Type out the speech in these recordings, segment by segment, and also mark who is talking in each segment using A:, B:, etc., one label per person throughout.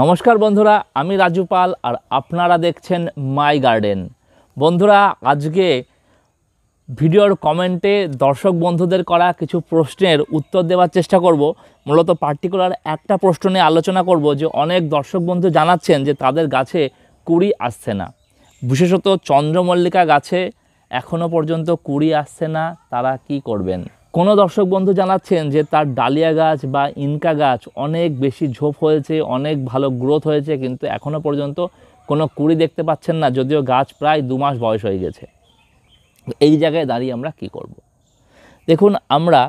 A: নমস্কার বন্ধুরা আমি রাজু পাল আর আপনারা দেখছেন মাই গার্ডেন বন্ধুরা আজকে ভিডিওর কমেন্টে দর্শক বন্ধুদের করা কিছু প্রশ্নের উত্তর দেওয়ার চেষ্টা করব মূলত পার্টিকুলার একটা প্রশ্ন নিয়ে আলোচনা করব যে অনেক দর্শক বন্ধু জানাচ্ছেন যে তাদের গাছে কুড়ি আসছে না বিশেষত চন্দ্রমল্লিকা গাছে এখনও পর্যন্ত কুড়ি আসছে না তারা কি করবেন কোনো দর্শক বন্ধু জানাচ্ছেন যে তার ডালিয়া গাছ বা ইনকা গাছ অনেক বেশি ঝোপ হয়েছে অনেক ভালো গ্রোথ হয়েছে কিন্তু এখনও পর্যন্ত কোনো কুড়ি দেখতে পাচ্ছেন না যদিও গাছ প্রায় দু মাস বয়স হয়ে গেছে এই জায়গায় দাঁড়িয়ে আমরা কি করব। দেখুন আমরা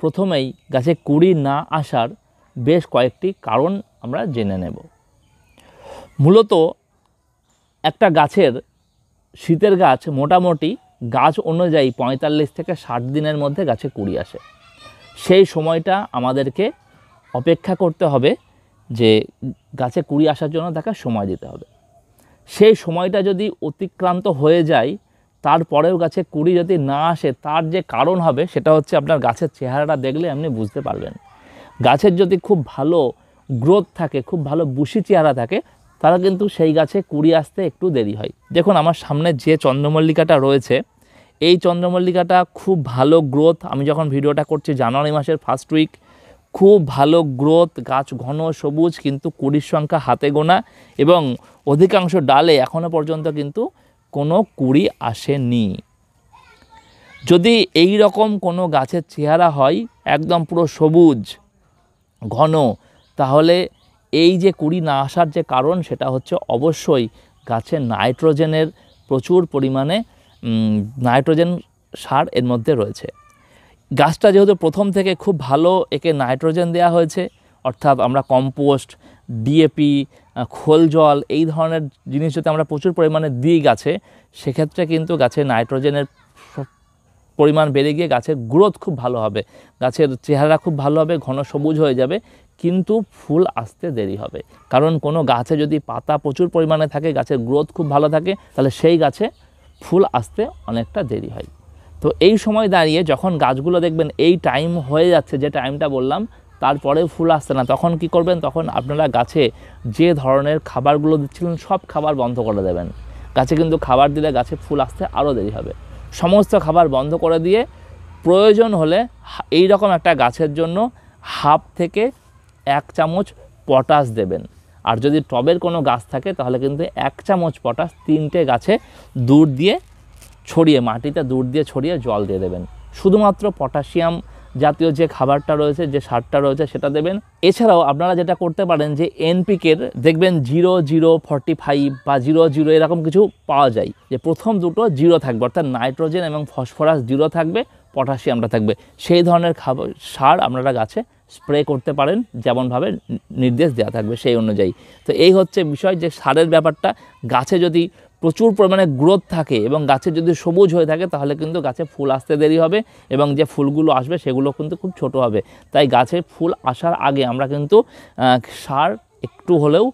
A: প্রথমেই গাছে কুড়ি না আসার বেশ কয়েকটি কারণ আমরা জেনে নেব মূলত একটা গাছের শীতের গাছ মোটামুটি গাছ অনুযায়ী পঁয়তাল্লিশ থেকে ষাট দিনের মধ্যে গাছে কুড়ি আসে সেই সময়টা আমাদেরকে অপেক্ষা করতে হবে যে গাছে কুড়ি আসার জন্য তাকে সময় দিতে হবে সেই সময়টা যদি অতিক্রান্ত হয়ে যায় তারপরেও গাছে কুড়ি যদি না আসে তার যে কারণ হবে সেটা হচ্ছে আপনার গাছের চেহারাটা দেখলে আপনি বুঝতে পারবেন গাছের যদি খুব ভালো গ্রোথ থাকে খুব ভালো বুশি চেহারা থাকে তারা কিন্তু সেই গাছে কুড়ি আসতে একটু দেরি হয় দেখুন আমার সামনে যে চন্দ্রমল্লিকাটা রয়েছে এই চন্দ্রমল্লিকাটা খুব ভালো গ্রোথ আমি যখন ভিডিওটা করছি জানুয়ারি মাসের ফার্স্ট উইক খুব ভালো গ্রোথ গাছ ঘন সবুজ কিন্তু কুড়ির সংখ্যা হাতে গোনা এবং অধিকাংশ ডালে এখনও পর্যন্ত কিন্তু কোনো কুড়ি আসেনি যদি এই রকম কোনো গাছের চেহারা হয় একদম পুরো সবুজ ঘন তাহলে এই যে কুড়ি না আসার যে কারণ সেটা হচ্ছে অবশ্যই গাছে নাইট্রোজেনের প্রচুর পরিমাণে নাইট্রোজেন সার এর মধ্যে রয়েছে গাছটা যেহেতু প্রথম থেকে খুব ভালো একে নাইট্রোজেন দেয়া হয়েছে অর্থাৎ আমরা কম্পোস্ট ডিএপি খোল জল এই ধরনের জিনিস যদি আমরা প্রচুর পরিমাণে দিই গাছে সেক্ষেত্রে কিন্তু গাছে নাইট্রোজেনের পরিমাণ বেড়ে গিয়ে গাছের গ্রোথ খুব ভালো হবে গাছের চেহারা খুব ভালো হবে ঘন সবুজ হয়ে যাবে কিন্তু ফুল আসতে দেরি হবে কারণ কোনো গাছে যদি পাতা প্রচুর পরিমাণে থাকে গাছের গ্রোথ খুব ভালো থাকে তাহলে সেই গাছে ফুল আসতে অনেকটা দেরি হয় তো এই সময় দাঁড়িয়ে যখন গাছগুলো দেখবেন এই টাইম হয়ে যাচ্ছে যে টাইমটা বললাম তারপরে ফুল আসছে না তখন কি করবেন তখন আপনারা গাছে যে ধরনের খাবারগুলো দিচ্ছিলেন সব খাবার বন্ধ করে দেবেন গাছে কিন্তু খাবার দিলে গাছে ফুল আসতে আরও দেরি হবে সমস্ত খাবার বন্ধ করে দিয়ে প্রয়োজন হলে এই রকম একটা গাছের জন্য হাফ থেকে এক চামচ পটাশ দেবেন আর যদি টবের কোনো গাছ থাকে তাহলে কিন্তু এক চামচ পটাশ তিনটে গাছে দূর দিয়ে ছড়িয়ে মাটিতে দূর দিয়ে ছড়িয়ে জল দিয়ে দেবেন শুধুমাত্র পটাশিয়াম জাতীয় যে খাবারটা রয়েছে যে সারটা রয়েছে সেটা দেবেন এছাড়াও আপনারা যেটা করতে পারেন যে এনপিকের দেখবেন জিরো জিরো ফর্টি ফাইভ বা জিরো জিরো এরকম কিছু পাওয়া যায় যে প্রথম দুটো জিরো থাকবে অর্থাৎ নাইট্রোজেন এবং ফসফরাস জিরো থাকবে পটাশিয়ামটা থাকবে সেই ধরনের খাবার সার আপনারা গাছে স্প্রে করতে পারেন যেমনভাবে নির্দেশ দেওয়া থাকবে সেই অনুযায়ী তো এই হচ্ছে বিষয় যে সারের ব্যাপারটা গাছে যদি প্রচুর পরিমাণে গ্রোথ থাকে এবং গাছে যদি সবুজ হয়ে থাকে তাহলে কিন্তু গাছে ফুল আসতে দেরি হবে এবং যে ফুলগুলো আসবে সেগুলো কিন্তু খুব ছোট হবে তাই গাছে ফুল আসার আগে আমরা কিন্তু সার একটু হলেও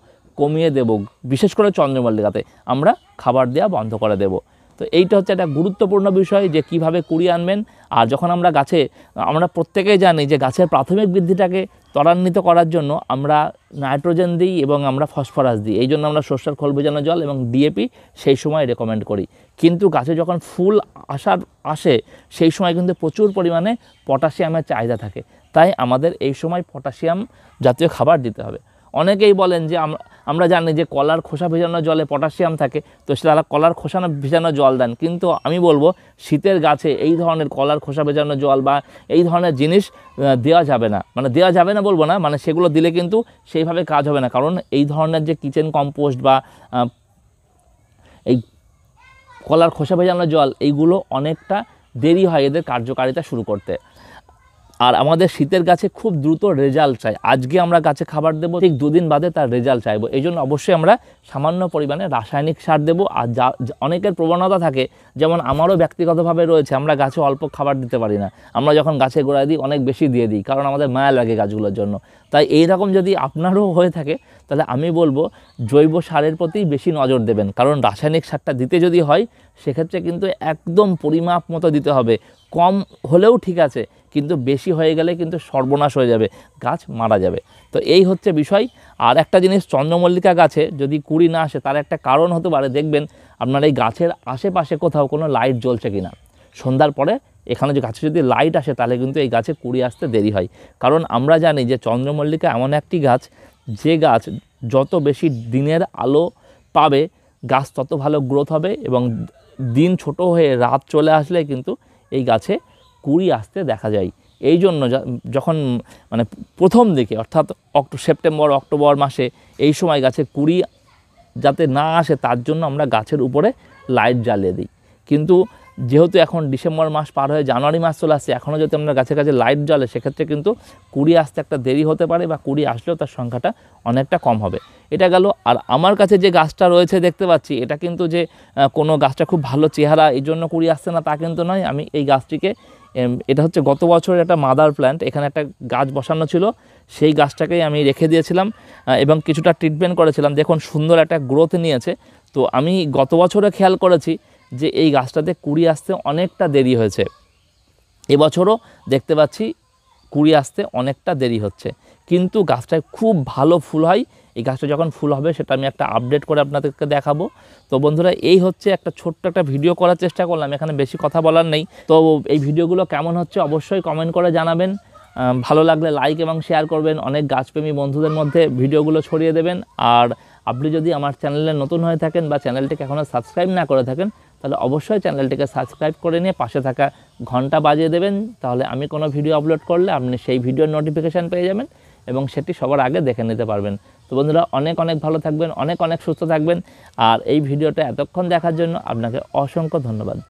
A: কমিয়ে দেব বিশেষ করে চন্দ্রমল্লিকাতে আমরা খাবার দেওয়া বন্ধ করে দেবো তো এইটা হচ্ছে একটা গুরুত্বপূর্ণ বিষয় যে কিভাবে কুড়িয়ে আনবেন আর যখন আমরা গাছে আমরা প্রত্যেকেই জানি যে গাছের প্রাথমিক বৃদ্ধিটাকে ত্বরান্বিত করার জন্য আমরা নাইট্রোজেন দিই এবং আমরা ফসফরাস দিই এই জন্য আমরা শস্যের খোল বোঝানো জল এবং ডিএপি সেই সময় রেকমেন্ড করি কিন্তু গাছে যখন ফুল আসার আসে সেই সময় কিন্তু প্রচুর পরিমাণে পটাশিয়ামের চাহিদা থাকে তাই আমাদের এই সময় পটাশিয়াম জাতীয় খাবার দিতে হবে অনেকেই বলেন যে আমরা জানি যে কলার খোসা ভেজানো জলে পটাশিয়াম থাকে তো তারা কলার খোসা ভেজানো জল দেন কিন্তু আমি বলবো শীতের গাছে এই ধরনের কলার খোসা ভেজানো জল বা এই ধরনের জিনিস দেওয়া যাবে না মানে দেওয়া যাবে না বলবো না মানে সেগুলো দিলে কিন্তু সেইভাবে কাজ হবে না কারণ এই ধরনের যে কিচেন কম্পোস্ট বা এই কলার খোসা ভেজানো জল এইগুলো অনেকটা দেরি হয় এদের কার্যকারিতা শুরু করতে আর আমাদের শীতের গাছে খুব দ্রুত রেজাল্ট চাই আজকে আমরা গাছে খাবার দেবো ঠিক দুদিন বাদে তার রেজাল্ট চাইবো এই জন্য অবশ্যই আমরা সামান্য পরিমাণে রাসায়নিক সার দেবো আর যা অনেকের প্রবণতা থাকে যেমন আমারও ব্যক্তিগতভাবে রয়েছে আমরা গাছে অল্প খাবার দিতে পারি না আমরা যখন গাছে গোড়ায় দিই অনেক বেশি দিয়ে দিই কারণ আমাদের মায়া লাগে গাছগুলোর জন্য তাই এই রকম যদি আপনারও হয়ে থাকে তাহলে আমি বলবো জৈব সারের প্রতি বেশি নজর দেবেন কারণ রাসায়নিক সারটা দিতে যদি হয় সেক্ষেত্রে কিন্তু একদম পরিমাপ মতো দিতে হবে কম হলেও ঠিক আছে কিন্তু বেশি হয়ে গেলে কিন্তু সর্বনাশ হয়ে যাবে গাছ মারা যাবে তো এই হচ্ছে বিষয় আর একটা জিনিস চন্দ্রমল্লিকা গাছে যদি কুড়ি না আসে তার একটা কারণ হতে পারে দেখবেন আপনার এই গাছের আশেপাশে কোথাও কোনো লাইট জ্বলছে কিনা সন্ধ্যার পরে এখানে যে গাছে যদি লাইট আসে তাহলে কিন্তু এই গাছে কুড়ি আসতে দেরি হয় কারণ আমরা জানি যে চন্দ্রমল্লিকা এমন একটি গাছ যে গাছ যত বেশি দিনের আলো পাবে গাছ তত ভালো গ্রোথ হবে এবং দিন ছোট হয়ে রাত চলে আসলে কিন্তু এই গাছে কুড়ি আসতে দেখা যায় এই জন্য যখন মানে প্রথম দিকে অর্থাৎ অক্টো সেপ্টেম্বর অক্টোবর মাসে এই সময় গাছে কুড়ি যাতে না আসে তার জন্য আমরা গাছের উপরে লাইট জ্বালিয়ে দিই কিন্তু যেহেতু এখন ডিসেম্বর মাস পার হয়ে জানুয়ারি মাস চলে আসছে এখনও যদি আমরা গাছের কাছে লাইট জ্বলে সেক্ষেত্রে কিন্তু কুড়ি আসতে একটা দেরি হতে পারে বা কুড়ি আসলেও তার সংখ্যাটা অনেকটা কম হবে এটা গেল আর আমার কাছে যে গাছটা রয়েছে দেখতে পাচ্ছি এটা কিন্তু যে কোনো গাছটা খুব ভালো চেহারা এই জন্য কুড়ি আসছে না তা কিন্তু নয় আমি এই গাছটিকে এটা হচ্ছে গত বছরের একটা মাদার প্ল্যান্ট এখানে একটা গাছ বসানো ছিল সেই গাছটাকেই আমি রেখে দিয়েছিলাম এবং কিছুটা ট্রিটমেন্ট করেছিলাম দেখুন সুন্দর একটা গ্রোথ নিয়েছে তো আমি গত বছরে খেয়াল করেছি যে এই গাছটাতে কুড়ি আসতে অনেকটা দেরি হয়েছে এবছরও দেখতে পাচ্ছি কুড়ি আসতে অনেকটা দেরি হচ্ছে কিন্তু গাছটায় খুব ভালো ফুল হয় এই গাছটা যখন ফুল হবে সেটা আমি একটা আপডেট করে আপনাদেরকে দেখাবো তো বন্ধুরা এই হচ্ছে একটা ছোট্ট একটা ভিডিও করার চেষ্টা করলাম এখানে বেশি কথা বলার নেই তো এই ভিডিওগুলো কেমন হচ্ছে অবশ্যই কমেন্ট করে জানাবেন ভালো লাগলে লাইক এবং শেয়ার করবেন অনেক গাছপ্রেমী বন্ধুদের মধ্যে ভিডিওগুলো ছড়িয়ে দেবেন আর আপনি যদি আমার চ্যানেলে নতুন হয়ে থাকেন বা চ্যানেলটিকে এখনও সাবস্ক্রাইব না করে থাকেন তাহলে অবশ্যই চ্যানেলটিকে সাবস্ক্রাইব করে নিয়ে পাশে থাকা ঘন্টা বাজিয়ে দেবেন তাহলে আমি কোনো ভিডিও আপলোড করলে আপনি সেই ভিডিওর নোটিফিকেশান পেয়ে যাবেন এবং সেটি সবার আগে দেখে নিতে পারবেন তো বন্ধুরা অনেক অনেক ভালো থাকবেন অনেক অনেক সুস্থ থাকবেন আর এই ভিডিওটা এতক্ষণ দেখার জন্য আপনাকে অসংখ্য ধন্যবাদ